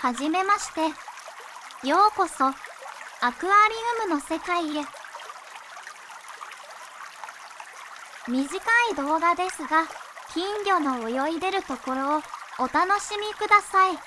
はじめまして。ようこそ、アクアリウムの世界へ。短い動画ですが、金魚の泳いでるところをお楽しみください。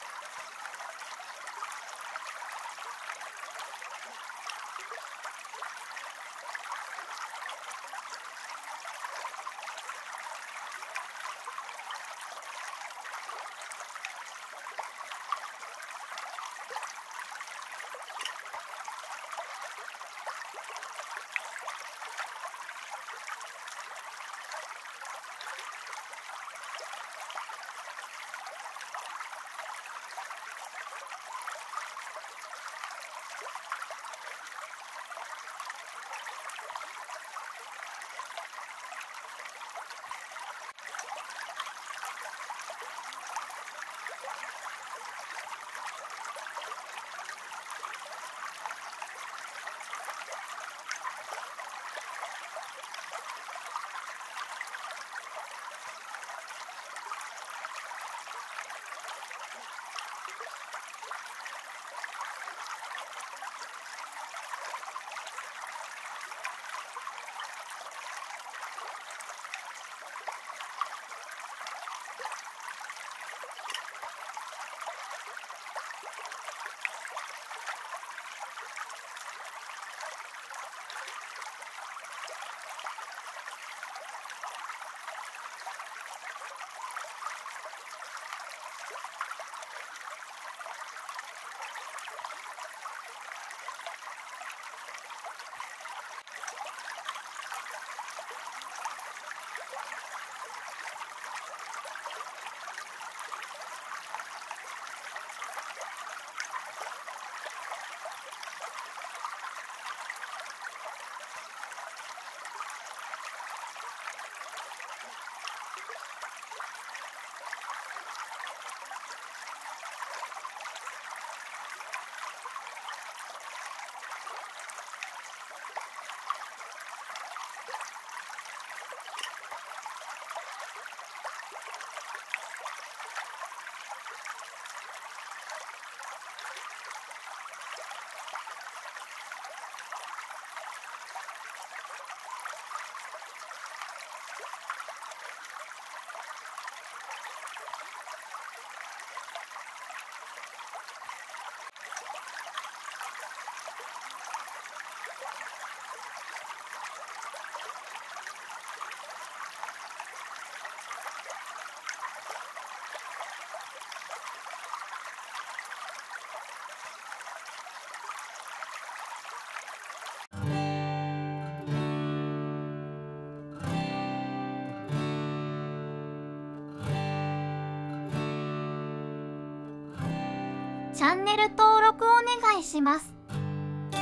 チャンネル登録お願いします。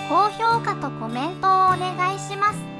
高評価とコメントをお願いします。